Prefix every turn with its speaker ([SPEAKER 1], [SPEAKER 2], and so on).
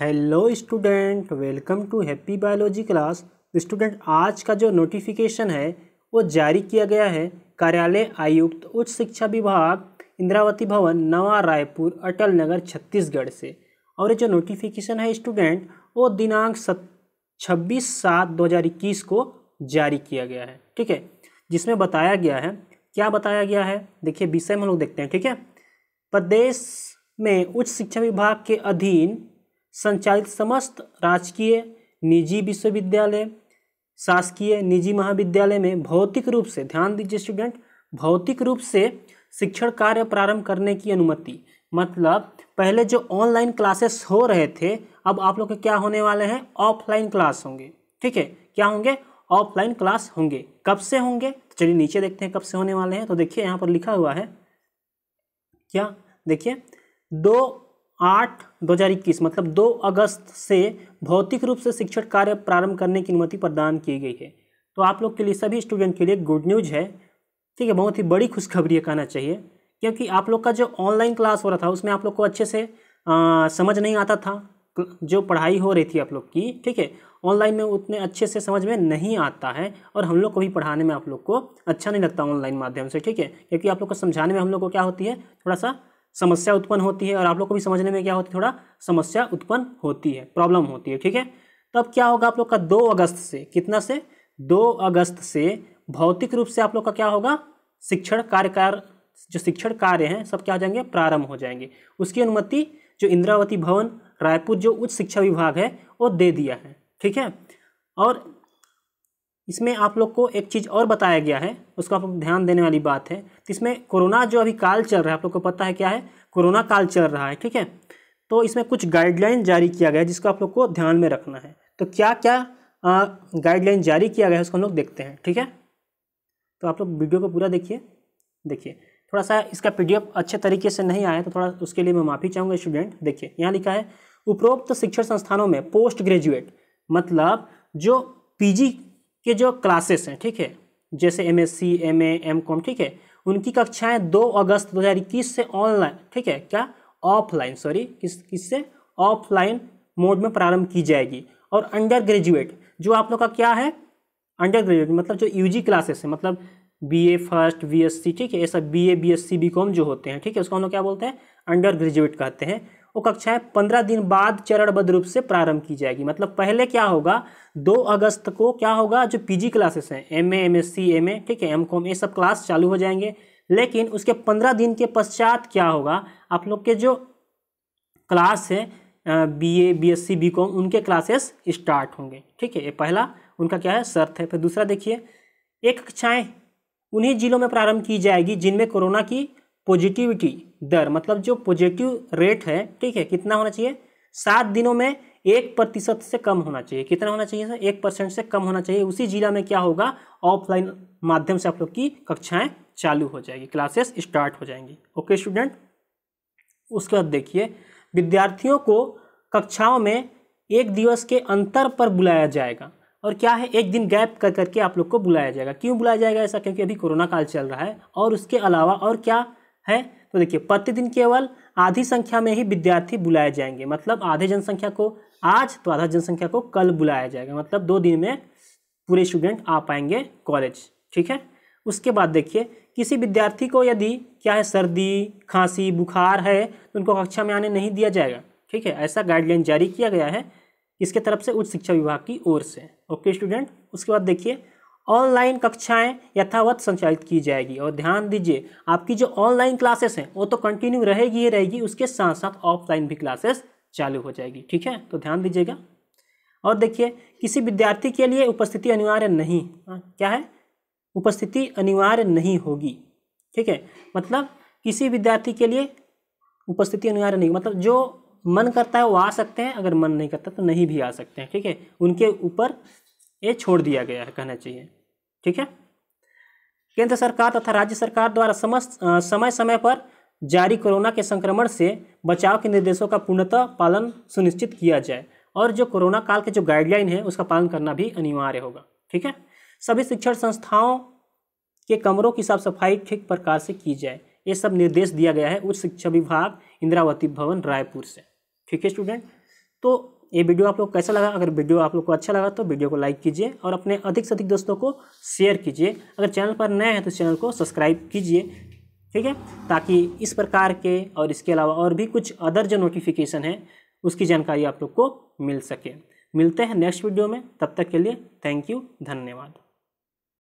[SPEAKER 1] hello student welcome to happy biology class तो student आज का जो नोटिफिकेशन है वो जारी किया गया है कार्यालय आयुक्त उच्च शिक्षा विभाग इंद्रावती भवन नवा रायपुर अटल नगर छत्तीसगढ़ से और ये जो नोटिफिकेशन है स्टूडेंट वो दिनांक सत छब्बीस सात दो हज़ार इक्कीस को जारी किया गया है ठीक है जिसमें बताया गया है क्या बताया गया है देखिए विषय में हम लोग देखते हैं ठीक है प्रदेश में उच्च शिक्षा विभाग के अधीन संचालित समस्त राजकीय निजी विश्वविद्यालय शासकीय निजी महाविद्यालय में भौतिक रूप से ध्यान दीजिए स्टूडेंट भौतिक रूप से शिक्षण कार्य प्रारंभ करने की अनुमति मतलब पहले जो ऑनलाइन क्लासेस हो रहे थे अब आप लोग के क्या होने वाले हैं ऑफलाइन क्लास होंगे ठीक है क्या होंगे ऑफलाइन क्लास होंगे कब से होंगे तो चलिए नीचे देखते हैं कब से होने वाले हैं तो देखिए यहाँ पर लिखा हुआ है क्या देखिए दो आठ दो हज़ार इक्कीस मतलब दो अगस्त से भौतिक रूप से शिक्षण कार्य प्रारंभ करने की अनुमति प्रदान की गई है तो आप लोग के लिए सभी स्टूडेंट के लिए गुड न्यूज है ठीक है बहुत ही बड़ी खुशखबरी कहना चाहिए क्योंकि आप लोग का जो ऑनलाइन क्लास हो रहा था उसमें आप लोग को अच्छे से आ, समझ नहीं आता था जो पढ़ाई हो रही थी आप लोग की ठीक है ऑनलाइन में उतने अच्छे से समझ में नहीं आता है और हम लोग को भी पढ़ाने में आप लोग को अच्छा नहीं लगता ऑनलाइन माध्यम से ठीक है क्योंकि आप लोग को समझाने में हम लोग को क्या होती है थोड़ा सा समस्या उत्पन्न होती है और आप लोग को भी समझने में क्या होती है थोड़ा समस्या उत्पन्न होती है प्रॉब्लम होती है ठीक है तो अब क्या होगा आप लोग का दो अगस्त से कितना से दो अगस्त से भौतिक रूप से आप लोग का क्या होगा शिक्षण कार्यकार जो शिक्षण कार्य हैं सब क्या हो जाएंगे प्रारंभ हो जाएंगे उसकी अनुमति जो इंद्रावती भवन रायपुर जो उच्च शिक्षा विभाग है वो दे दिया है ठीक है और इसमें आप लोग को एक चीज़ और बताया गया है उसको आप ध्यान देने वाली बात है तो इसमें कोरोना जो अभी काल चल रहा है आप लोग को पता है क्या है कोरोना काल चल रहा है ठीक है तो इसमें कुछ गाइडलाइन जारी किया गया है जिसको आप लोग को ध्यान में रखना है तो क्या क्या गाइडलाइन जारी किया गया है उसको हम लोग देखते हैं ठीक है तो आप लोग वीडियो को पूरा देखिए देखिए थोड़ा सा इसका पी अच्छे तरीके से नहीं आया तो थोड़ा उसके लिए मैं माफ़ी चाहूँगा स्टूडेंट देखिए यहाँ लिखा है उपरोक्त शिक्षण संस्थानों में पोस्ट ग्रेजुएट मतलब जो पीजी के जो क्लासेस हैं ठीक है जैसे M S C M A M com ठीक है उनकी कक्षाएं 2 अगस्त 2021 से ऑनलाइन ठीक है क्या ऑफलाइन सॉरी किस किससे ऑफलाइन मोड में प्रारंभ की जाएगी और अंडर ग्रेजुएट जो आप लोग का क्या है अंडर ग्रेजुएट मतलब जो जी क्लासेस है मतलब B A first B S C ठीक है ऐसा B A B S C B com जो होते हैं ठीक है उसको हम लोग क्या बोलते हैं अंडर ग्रेजुएट कहते हैं वो कक्षाएं पंद्रह दिन बाद चरणबद्ध रूप से प्रारंभ की जाएगी मतलब पहले क्या होगा दो अगस्त को क्या होगा जो पीजी क्लासेस हैं M A M S C M A ठीक है एम कॉम ये सब क्लास चालू हो जाएंगे लेकिन उसके पंद्रह दिन के पश्चात क्या होगा आप लोग के जो क्लास है B A B S C B com उनके क्लासेस स्टार्ट होंगे ठीक है ये पहला उनका क्या है शर्त है फिर दूसरा देखिए एक कक्षाएँ उन्हीं जिलों में प्रारंभ की जाएगी जिनमें कोरोना की पॉजिटिविटी दर मतलब जो पॉजिटिव रेट है ठीक है कितना होना चाहिए सात दिनों में एक प्रतिशत से कम होना चाहिए कितना होना चाहिए सर एक परसेंट से कम होना चाहिए उसी जिला में क्या होगा ऑफलाइन माध्यम से आप लोग की कक्षाएं चालू हो जाएगी क्लासेस स्टार्ट हो जाएंगी ओके स्टूडेंट उसके बाद देखिए विद्यार्थियों को कक्षाओं में एक दिवस के अंतर पर बुलाया जाएगा और क्या है एक दिन गैप कर करके आप लोग को बुलाया जाएगा क्यों बुलाया जाएगा ऐसा क्योंकि अभी कोरोना काल चल रहा है और उसके अलावा और क्या है तो देखिए प्रतिदिन केवल आधी संख्या में ही विद्यार्थी बुलाए जाएंगे मतलब आधे जनसंख्या को आज तो आधा जनसंख्या को कल बुलाया जाएगा मतलब दो दिन में पूरे स्टूडेंट आ पाएंगे कॉलेज ठीक है उसके बाद देखिए किसी विद्यार्थी को यदि क्या है सर्दी खांसी बुखार है तो उनको कक्षा में आने नहीं दिया जाएगा ठीक है ऐसा गाइडलाइन जारी किया गया है इसके तरफ से उच्च शिक्षा विभाग की ओर से ओके स्टूडेंट उसके बाद देखिए ऑनलाइन कक्षाएं यथावत संचालित की जाएगी और ध्यान दीजिए आपकी जो ऑनलाइन क्लासेस हैं वो तो कंटिन्यू रहेगी ही रहेगी उसके साथ साथ ऑफलाइन भी क्लासेस चालू हो जाएगी ठीक है तो ध्यान दीजिएगा और देखिए किसी विद्यार्थी के लिए उपस्थिति अनिवार्य नहीं आ, हाँ, क्या है उपस्थिति अनिवार्य नहीं होगी ठीक है मतलब किसी विद्यार्थी के लिए उपस्थिति अनिवार्य नहीं मतलब जो मन करता है वो आ सकते हैं अगर मन नहीं करता तो नहीं भी आ सकते हैं ठीक है उनके ऊपर ये छोड़ दिया गया है कहना चाहिए ठीक है केंद्र सरकार तथा राज्य सरकार द्वारा समस्त समय समय पर जारी कोरोना के संक्रमण से बचाव के निर्देशों का पूर्णतः पालन सुनिश्चित किया जाए और जो कोरोना काल के जो गाइडलाइन है उसका पालन करना भी अनिवार्य होगा ठीक है सभी शिक्षण संस्थाओं के कमरों की साफ सफाई ठीक प्रकार से की जाए ये सब निर्देश दिया गया है उच्च शिक्षा विभाग इंद्रावती भवन रायपुर से ठीक है स्टूडेंट तो ये वीडियो आप लोग कैसा लगा अगर वीडियो आप लोग को अच्छा लगा तो वीडियो को लाइक कीजिए और अपने अधिक से अधिक दोस्तों को शेयर कीजिए अगर चैनल पर नए हैं तो चैनल को सब्सक्राइब कीजिए ठीक है ताकि इस प्रकार के और इसके अलावा और भी कुछ अदर जो नोटिफिकेशन है उसकी जानकारी आप लोग को मिल सके मिलते हैं नेक्स्ट वीडियो में तब तक के लिए थैंक यू धन्यवाद